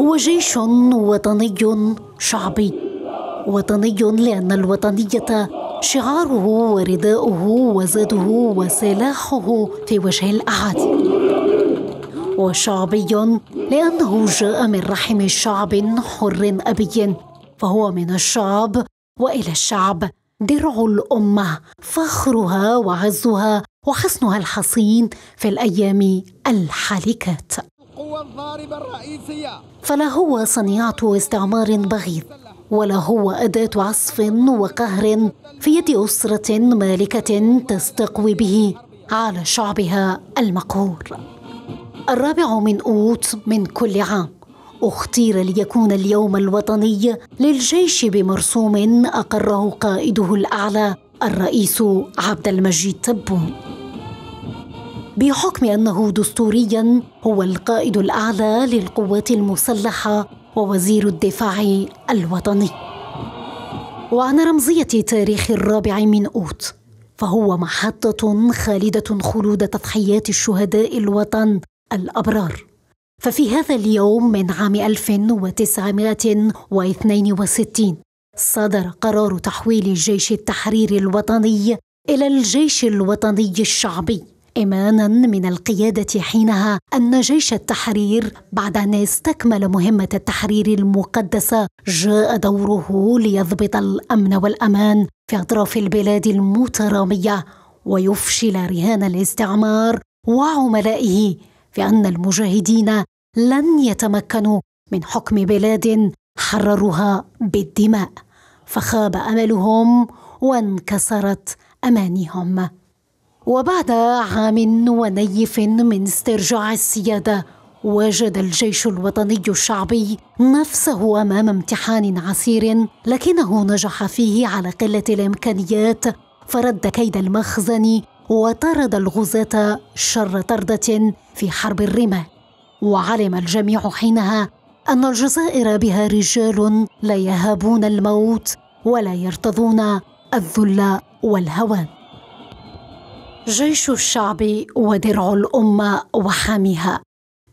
هو جيش وطني شعبي وطني لأن الوطنية شعاره ورداؤه وزاده وسلاحه في وجه الأعادي وشعبي لأنه جاء من رحم شعب حر أبي فهو من الشعب وإلى الشعب درع الامه فخرها وعزها وحصنها الحصين في الايام الحالكات الضاربة الرئيسية فلا هو صنيعة استعمار بغيض ولا هو أداة عصف وقهر في يد أسرة مالكة تستقوي به على شعبها المقهور الرابع من أوت من كل عام اختير ليكون اليوم الوطني للجيش بمرسوم اقره قائده الاعلى الرئيس عبد المجيد تبو بحكم انه دستوريا هو القائد الاعلى للقوات المسلحه ووزير الدفاع الوطني وعن رمزيه تاريخ الرابع من اوت فهو محطه خالده خلود تضحيات الشهداء الوطن الابرار ففي هذا اليوم من عام 1962 صدر قرار تحويل الجيش التحرير الوطني إلى الجيش الوطني الشعبي إيمانا من القيادة حينها أن جيش التحرير بعد أن استكمل مهمة التحرير المقدسة جاء دوره ليضبط الأمن والأمان في أطراف البلاد المترامية ويفشل رهان الاستعمار وعملائه في أن المجاهدين لن يتمكنوا من حكم بلاد حرروها بالدماء فخاب املهم وانكسرت امانيهم وبعد عام ونيف من استرجاع السياده وجد الجيش الوطني الشعبي نفسه امام امتحان عسير لكنه نجح فيه على قله الامكانيات فرد كيد المخزن وطرد الغزاة شر طردة في حرب الرمة وعلم الجميع حينها أن الجزائر بها رجال لا يهابون الموت ولا يرتضون الذل والهوان جيش الشعب ودرع الأمة وحامها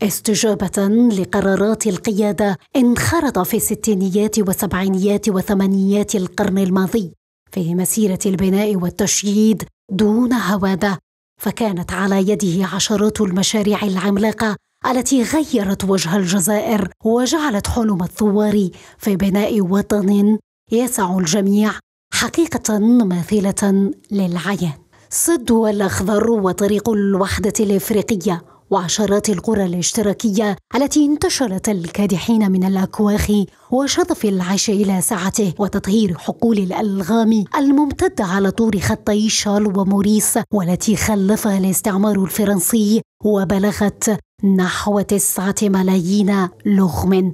استجابة لقرارات القيادة انخرط في الستينيات والسبعينيات وثمانينيات القرن الماضي في مسيرة البناء والتشييد دون هواده فكانت على يده عشرات المشاريع العملاقه التي غيرت وجه الجزائر وجعلت حلم الثوار في بناء وطن يسع الجميع حقيقه ماثله للعيان سد الأخضر وطريق الوحده الافريقيه وعشرات القرى الاشتراكية التي انتشرت الكادحين من الأكواخ وشظف العيش إلى ساعته وتطهير حقول الألغام الممتدة على طول خطي شال وموريس والتي خلفها الاستعمار الفرنسي وبلغت نحو تسعة ملايين لغم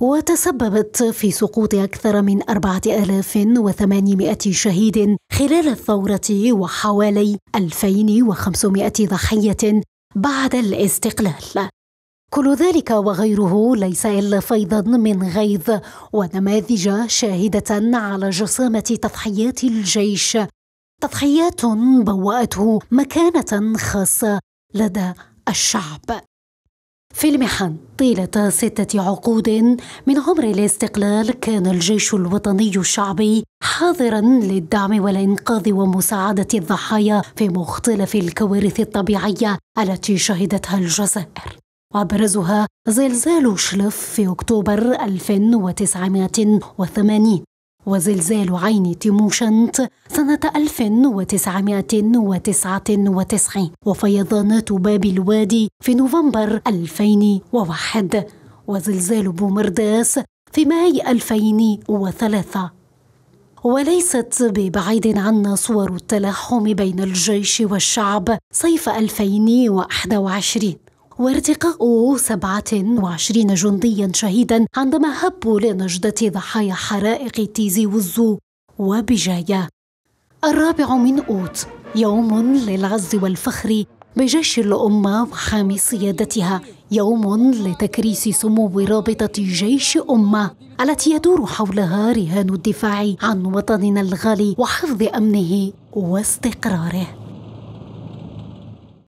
وتسببت في سقوط أكثر من 4800 شهيد خلال الثورة وحوالي 2500 ضحية بعد الاستقلال كل ذلك وغيره ليس إلا فيضا من غيظ ونماذج شاهدة على جسامة تضحيات الجيش تضحيات بوأته مكانة خاصة لدى الشعب في المحن طيلة ستة عقود من عمر الاستقلال كان الجيش الوطني الشعبي حاضرا للدعم والإنقاذ ومساعدة الضحايا في مختلف الكوارث الطبيعية التي شهدتها الجزائر وأبرزها زلزال شلف في أكتوبر 1980 وزلزال عين تيموشنت سنة 1999 وفيضانات باب الوادي في نوفمبر 2001 وزلزال بومرداس في ماي 2003 وليست ببعيد عنا صور التلاحم بين الجيش والشعب صيف 2021 وارتقاء 27 جنديا شهيدا عندما هبوا لنجدة ضحايا حرائق تيزي وزو وبجاية الرابع من أوت يوم للعز والفخر بجيش الأمة وحامي سيادتها يوم لتكريس سمو رابطة جيش أمة التي يدور حولها رهان الدفاع عن وطننا الغالي وحفظ أمنه واستقراره